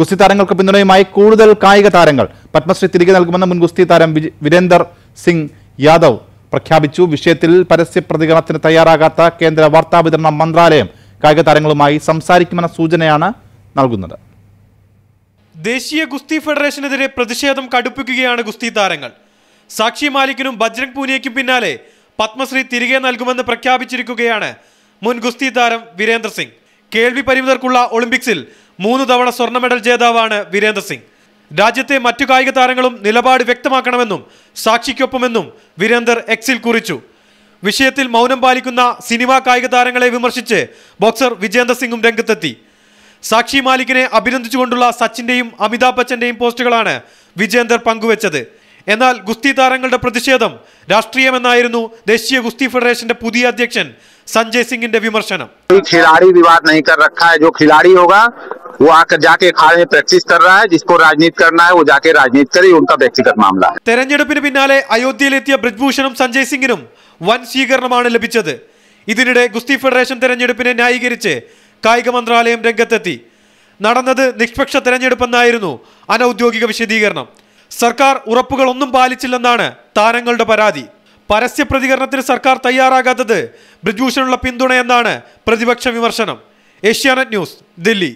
ഗുസ്തി താരങ്ങൾക്ക് പിന്തുണയുമായി കൂടുതൽ കായിക താരങ്ങൾ പത്മശ്രീ തിരികെ നൽകുമെന്ന് മുൻ ഗുസ്തി താരം വിരേന്ദർ സിംഗ് യാദവ് പ്രഖ്യാപിച്ചു വിഷയത്തിൽ പരസ്യ പ്രതികരണത്തിന് തയ്യാറാകാത്ത കേന്ദ്ര വാർത്താവിതരണ മന്ത്രാലയം കായിക താരങ്ങളുമായി സംസാരിക്കുമെന്ന സൂചനയാണ് നൽകുന്നത് ദേശീയ ഗുസ്തി ഫെഡറേഷനെതിരെ പ്രതിഷേധം കടുപ്പിക്കുകയാണ് ഗുസ്തി താരങ്ങൾ സാക്ഷി മാലിക്കിനും ബജ്രംഗ് പൂനിയയ്ക്കും പിന്നാലെ പത്മശ്രീ തിരികെ നൽകുമെന്ന് പ്രഖ്യാപിച്ചിരിക്കുകയാണ് മുൻ ഗുസ്തി താരം വീരേന്ദ്ര സിംഗ് കേൾവി പരിമിതർക്കുള്ള ഒളിമ്പിക്സിൽ മൂന്ന് തവണ സ്വർണ്ണ മെഡൽ ജേതാവാണ് വീരേന്ദ്ര സിംഗ് രാജ്യത്തെ മറ്റു കായിക താരങ്ങളും നിലപാട് വ്യക്തമാക്കണമെന്നും സാക്ഷിക്കൊപ്പമെന്നും വീരേന്ദർ എക്സിൽ കുറിച്ചു വിഷയത്തിൽ മൗനം പാലിക്കുന്ന സിനിമാ കായിക താരങ്ങളെ വിമർശിച്ച് ബോക്സർ വിജേന്ദർ സിംഗും രംഗത്തെത്തി സാക്ഷി മാലിക്കിനെ അഭിനന്ദിച്ചുകൊണ്ടുള്ള സച്ചിന്റെയും അമിതാഭ് ബച്ചന്റെയും പോസ്റ്റുകളാണ് വിജേന്ദർ പങ്കുവച്ചത് എന്നാൽ ഗുസ്തി താരങ്ങളുടെ പ്രതിഷേധം രാഷ്ട്രീയമെന്നായിരുന്നു ദേശീയ ഗുസ്തി ഫെഡറേഷന്റെ പുതിയ അധ്യക്ഷൻ സഞ്ജയ് സിംഗിന്റെ വിമർശനം खिलाड़ी विवाद नहीं कर रखा है जो खिलाड़ी होगा वो आकर जाके अखाड़े में प्रैक्टिस कर रहा है जिसको राजनीति करना है वो जाके राजनीति करे उनका व्यक्तिगत मामला है തെരഞ്ഞെടുപ്പിന് പിന്നാലെ അയോധ്യയിലെത്തിയ ബ്രിജ്ഭൂഷണും സഞ്ജയ് സിംഗിനും വൻ സ്വീകരണമാണ് ലഭിച്ചത് ഇതിനിടെ ഗുസ്തി ഫെഡറേഷൻ തെരഞ്ഞെടുപ്പിനെ ന്യായീകരിച്ച് കായിക മന്ത്രാലയം രംഗത്തെത്തി നടന്നത് നിഷ്പക്ഷ തെരഞ്ഞെടുപ്പെന്നായിരുന്നു അനൌദ്യോഗിക വിശദീകരണം സർക്കാർ ഉറപ്പുകളൊന്നും പാലിച്ചില്ലെന്നാണ് താരങ്ങളുടെ പരാതി പരസ്യ പ്രതികരണത്തിന് സർക്കാർ തയ്യാറാകാത്തത് ബ്രിജ്ഭൂഷനുള്ള പിന്തുണയെന്നാണ് പ്രതിപക്ഷ വിമർശനം ഏഷ്യാനെറ്റ് ന്യൂസ് ദില്ലി